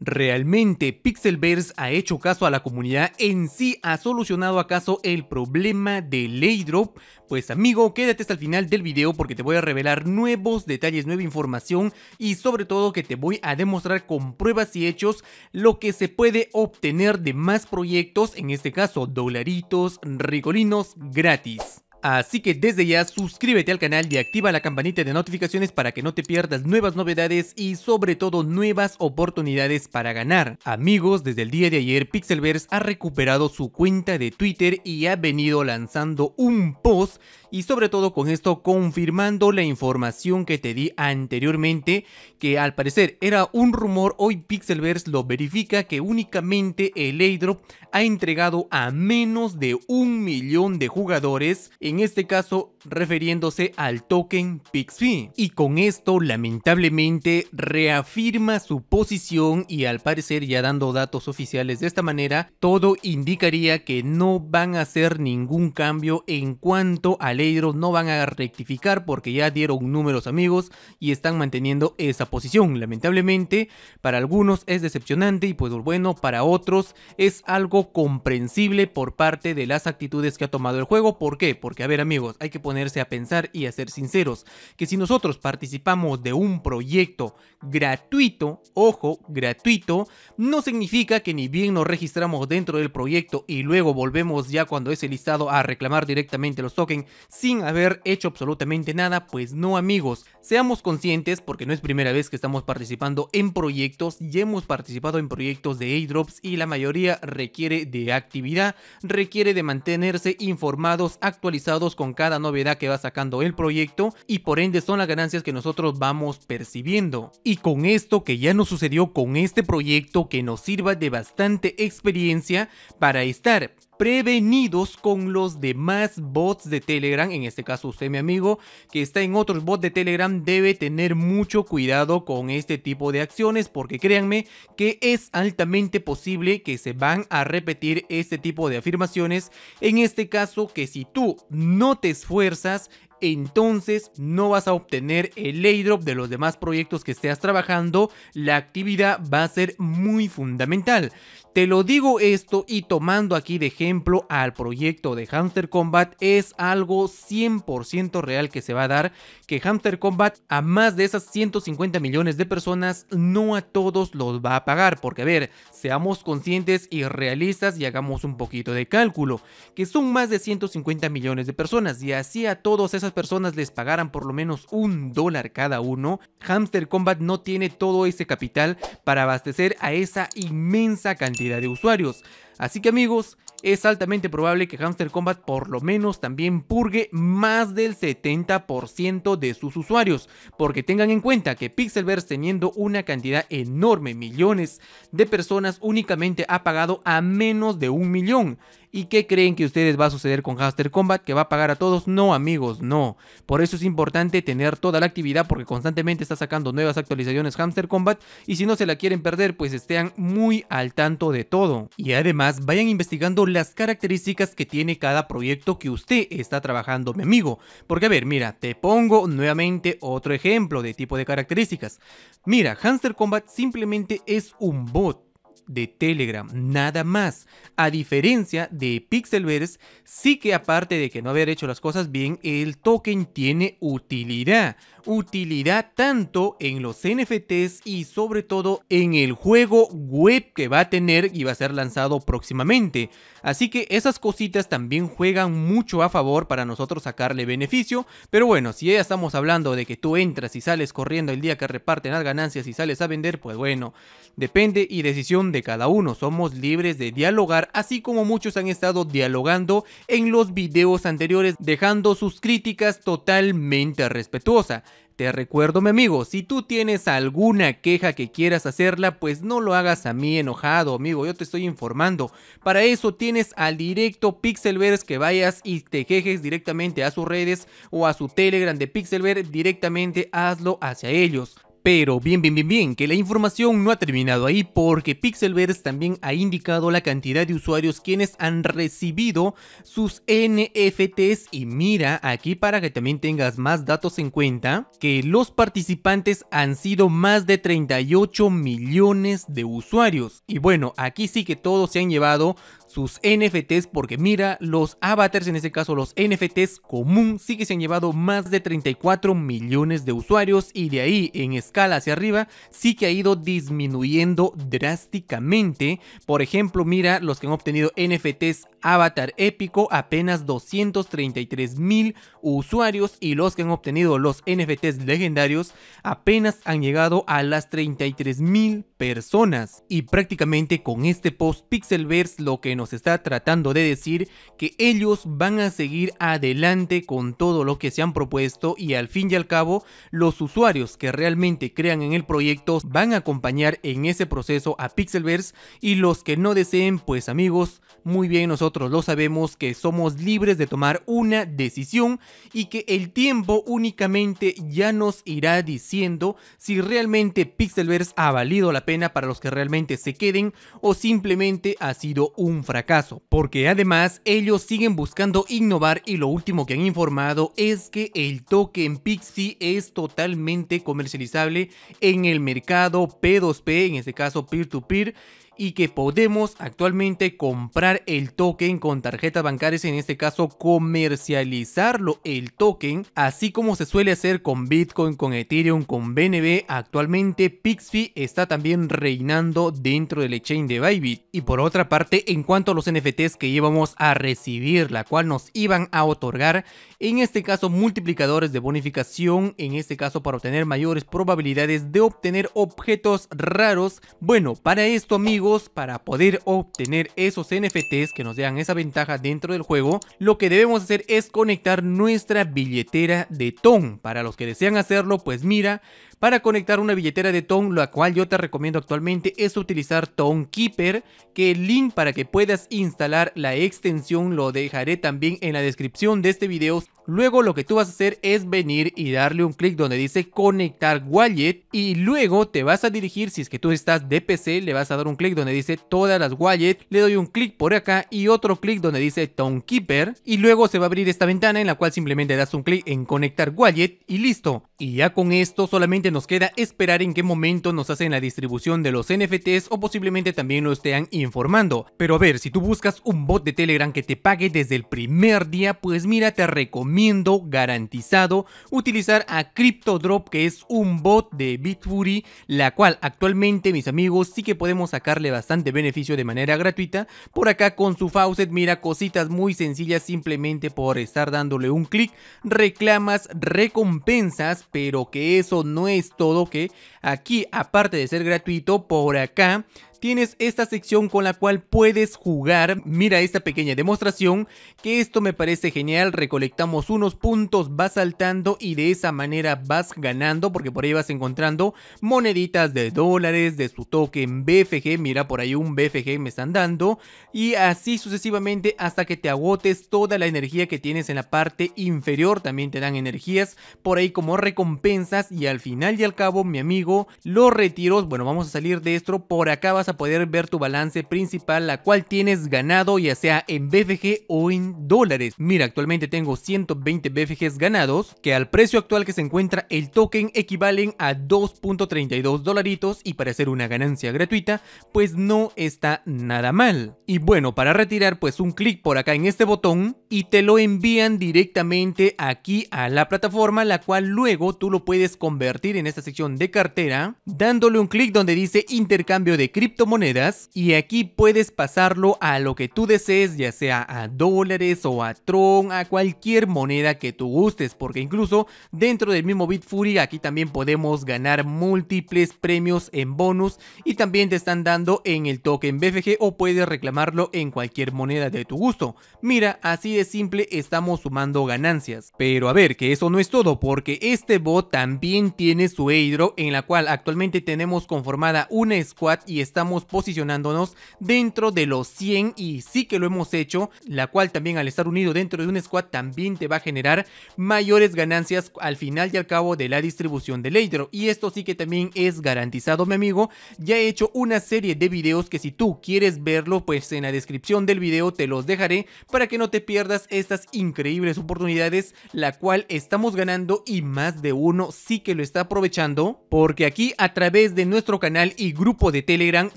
¿Realmente Pixelverse ha hecho caso a la comunidad en sí? ¿Ha solucionado acaso el problema del airdrop? Pues amigo, quédate hasta el final del video porque te voy a revelar nuevos detalles, nueva información y sobre todo que te voy a demostrar con pruebas y hechos lo que se puede obtener de más proyectos, en este caso dolaritos, ricolinos gratis. Así que desde ya suscríbete al canal y activa la campanita de notificaciones para que no te pierdas nuevas novedades y sobre todo nuevas oportunidades para ganar. Amigos, desde el día de ayer Pixelverse ha recuperado su cuenta de Twitter y ha venido lanzando un post y sobre todo con esto confirmando la información que te di anteriormente que al parecer era un rumor, hoy Pixelverse lo verifica que únicamente el airdrop ha entregado a menos de un millón de jugadores en este caso refiriéndose al token PixFi. Y con esto lamentablemente reafirma su posición y al parecer ya dando datos oficiales de esta manera, todo indicaría que no van a hacer ningún cambio en cuanto a Leiros, no van a rectificar porque ya dieron números amigos y están manteniendo esa posición. Lamentablemente para algunos es decepcionante y pues bueno para otros es algo comprensible por parte de las actitudes que ha tomado el juego. ¿Por qué? Porque a ver amigos, hay que ponerse a pensar y a ser sinceros, que si nosotros participamos de un proyecto gratuito, ojo, gratuito, no significa que ni bien nos registramos dentro del proyecto y luego volvemos ya cuando es el listado a reclamar directamente los tokens sin haber hecho absolutamente nada, pues no amigos, seamos conscientes porque no es primera vez que estamos participando en proyectos, y hemos participado en proyectos de airdrops y la mayoría requiere de actividad, requiere de mantenerse informados, actualizados, con cada novedad que va sacando el proyecto y por ende son las ganancias que nosotros vamos percibiendo. Y con esto que ya nos sucedió con este proyecto que nos sirva de bastante experiencia para estar prevenidos con los demás bots de Telegram. En este caso usted, mi amigo, que está en otros bots de Telegram, debe tener mucho cuidado con este tipo de acciones porque créanme que es altamente posible que se van a repetir este tipo de afirmaciones. En este caso, que si tú no te esfuerzas, entonces no vas a obtener el airdrop de los demás proyectos que estés trabajando, la actividad va a ser muy fundamental. Te lo digo esto y tomando aquí de ejemplo al proyecto de Hamster Combat es algo 100% real que se va a dar, que Hamster Combat a más de esas 150 millones de personas no a todos los va a pagar, porque a ver, seamos conscientes y realistas y hagamos un poquito de cálculo, que son más de 150 millones de personas y así a todos esos personas les pagaran por lo menos un dólar cada uno, Hamster Combat no tiene todo ese capital para abastecer a esa inmensa cantidad de usuarios. Así que amigos, es altamente probable que Hamster Combat por lo menos también purgue más del 70% de sus usuarios, porque tengan en cuenta que Pixelverse teniendo una cantidad enorme, millones de personas, únicamente ha pagado a menos de un millón. ¿Y qué creen que ustedes va a suceder con Hamster Combat? ¿Que va a pagar a todos? No, amigos, no. Por eso es importante tener toda la actividad porque constantemente está sacando nuevas actualizaciones Hamster Combat y si no se la quieren perder, pues estén muy al tanto de todo. Y además, vayan investigando las características que tiene cada proyecto que usted está trabajando, mi amigo. Porque a ver, mira, te pongo nuevamente otro ejemplo de tipo de características. Mira, Hamster Combat simplemente es un bot de Telegram, nada más. A diferencia de Pixelverse, sí que aparte de que no haber hecho las cosas bien, el token tiene utilidad. Utilidad tanto en los NFTs y sobre todo en el juego web que va a tener y va a ser lanzado próximamente. Así que esas cositas también juegan mucho a favor para nosotros sacarle beneficio. Pero bueno, si ya estamos hablando de que tú entras y sales corriendo el día que reparten las ganancias y sales a vender, pues bueno, depende y decisión de cada uno, somos libres de dialogar así como muchos han estado dialogando en los videos anteriores dejando sus críticas totalmente respetuosa. Te recuerdo mi amigo, si tú tienes alguna queja que quieras hacerla, pues no lo hagas a mí enojado amigo, yo te estoy informando. Para eso tienes al directo Pixelverse que vayas y te quejes directamente a sus redes o a su Telegram de Pixelverse, directamente hazlo hacia ellos. Pero bien, bien, bien, bien, que la información no ha terminado ahí porque Pixelverse también ha indicado la cantidad de usuarios quienes han recibido sus NFTs y mira aquí para que también tengas más datos en cuenta que los participantes han sido más de 38 millones de usuarios y bueno aquí sí que todos se han llevado sus NFTs porque mira, los avatars, en este caso los NFTs común, sí que se han llevado más de 34 millones de usuarios y de ahí en escala hacia arriba sí que ha ido disminuyendo drásticamente. Por ejemplo, mira, los que han obtenido NFTs avatar épico apenas 233 mil usuarios y los que han obtenido los NFTs legendarios apenas han llegado a las 33 mil personas. Y prácticamente con este post Pixelverse lo que nos está tratando de decir que ellos van a seguir adelante con todo lo que se han propuesto y al fin y al cabo los usuarios que realmente crean en el proyecto van a acompañar en ese proceso a Pixelverse y los que no deseen pues amigos muy bien nosotros lo sabemos que somos libres de tomar una decisión y que el tiempo únicamente ya nos irá diciendo si realmente Pixelverse ha valido la pena para los que realmente se queden o simplemente ha sido un fracaso, porque además ellos siguen buscando innovar y lo último que han informado es que el token Pixie es totalmente comercializable en el mercado P2P, en este caso peer-to-peer, peer to peer y que podemos actualmente comprar el token con tarjetas bancarias, en este caso comercializarlo el token, así como se suele hacer con Bitcoin, con Ethereum, con BNB, actualmente Pixfi está también reinando dentro del exchange de Bybit. Y por otra parte, en cuanto a los NFTs que íbamos a recibir, la cual nos iban a otorgar, en este caso multiplicadores de bonificación, en este caso para obtener mayores probabilidades de obtener objetos raros, bueno, para esto amigos, para poder obtener esos NFTs que nos dan esa ventaja dentro del juego, lo que debemos hacer es conectar nuestra billetera de Ton. Para los que desean hacerlo, pues mira, para conectar una billetera de Ton, lo cual yo te recomiendo actualmente es utilizar Ton Keeper, que el link para que puedas instalar la extensión lo dejaré también en la descripción de este video Luego lo que tú vas a hacer es venir y darle un clic donde dice conectar wallet y luego te vas a dirigir, si es que tú estás de PC, le vas a dar un clic donde dice todas las wallet, le doy un clic por acá y otro clic donde dice Townkeeper y luego se va a abrir esta ventana en la cual simplemente das un clic en conectar wallet y listo. Y ya con esto solamente nos queda esperar en qué momento nos hacen la distribución de los NFTs o posiblemente también lo estén informando. Pero a ver, si tú buscas un bot de Telegram que te pague desde el primer día, pues mira, te recomiendo garantizado utilizar a CryptoDrop que es un bot de Bitfury, la cual actualmente mis amigos sí que podemos sacarle bastante beneficio de manera gratuita. Por acá con su faucet, mira cositas muy sencillas simplemente por estar dándole un clic, reclamas, recompensas pero que eso no es todo, que aquí aparte de ser gratuito, por acá tienes esta sección con la cual puedes jugar. Mira esta pequeña demostración que esto me parece genial. Recolectamos unos puntos, vas saltando y de esa manera vas ganando porque por ahí vas encontrando moneditas de dólares, de su token BFG. Mira por ahí un BFG me están dando y así sucesivamente hasta que te agotes toda la energía que tienes en la parte inferior. También te dan energías por ahí como recompensas y al final y al cabo mi amigo los retiros. Bueno vamos a salir de esto. Por acá vas a poder ver tu balance principal, la cual tienes ganado ya sea en BFG o en dólares. Mira, actualmente tengo 120 BFGs ganados, que al precio actual que se encuentra el token equivalen a 2.32 dolaritos y para hacer una ganancia gratuita, pues no está nada mal. Y bueno, para retirar pues un clic por acá en este botón y te lo envían directamente aquí a la plataforma, la cual luego tú lo puedes convertir en esta sección de cartera, dándole un clic donde dice intercambio de criptomonedas y aquí puedes pasarlo a lo que tú desees, ya sea a dólares o a Tron, a cualquier moneda que tú gustes, porque incluso dentro del mismo Bitfury aquí también podemos ganar múltiples premios en bonus y también te están dando en el token BFG o puedes reclamarlo en cualquier moneda de tu gusto. Mira, así es simple estamos sumando ganancias. Pero a ver, que eso no es todo, porque este bot también tiene su airdrop en la cual actualmente tenemos conformada una squad y estamos posicionándonos dentro de los 100 y sí que lo hemos hecho, la cual también al estar unido dentro de un squad también te va a generar mayores ganancias al final y al cabo de la distribución del airdrop Y esto sí que también es garantizado, mi amigo. Ya he hecho una serie de videos que si tú quieres verlo, pues en la descripción del video te los dejaré para que no te pierdas estas increíbles oportunidades, la cual estamos ganando y más de uno sí que lo está aprovechando, porque aquí a través de nuestro canal y grupo de Telegram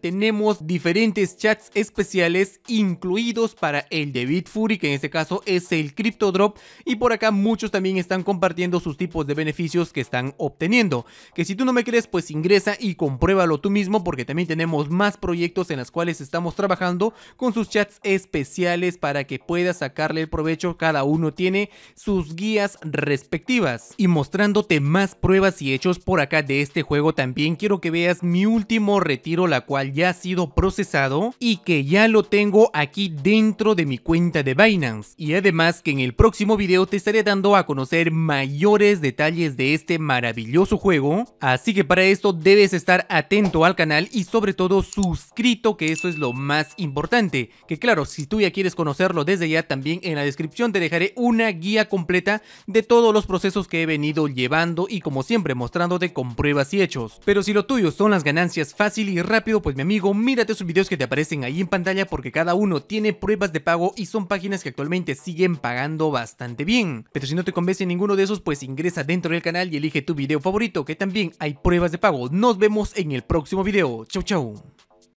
tenemos diferentes chats especiales incluidos para el de Fury que en este caso es el Crypto Drop, y por acá muchos también están compartiendo sus tipos de beneficios que están obteniendo, que si tú no me crees pues ingresa y compruébalo tú mismo porque también tenemos más proyectos en los cuales estamos trabajando con sus chats especiales para que puedas sacar el provecho, cada uno tiene sus guías respectivas. Y mostrándote más pruebas y hechos por acá de este juego, también quiero que veas mi último retiro, la cual ya ha sido procesado y que ya lo tengo aquí dentro de mi cuenta de Binance. Y además que en el próximo video te estaré dando a conocer mayores detalles de este maravilloso juego. Así que para esto debes estar atento al canal y sobre todo suscrito que eso es lo más importante. Que claro, si tú ya quieres conocerlo desde ya también en la descripción te dejaré una guía completa de todos los procesos que he venido llevando y como siempre mostrándote con pruebas y hechos. Pero si lo tuyo son las ganancias fácil y rápido, pues mi amigo, mírate esos videos que te aparecen ahí en pantalla porque cada uno tiene pruebas de pago y son páginas que actualmente siguen pagando bastante bien. Pero si no te convence ninguno de esos, pues ingresa dentro del canal y elige tu video favorito que también hay pruebas de pago. Nos vemos en el próximo video. Chau chau.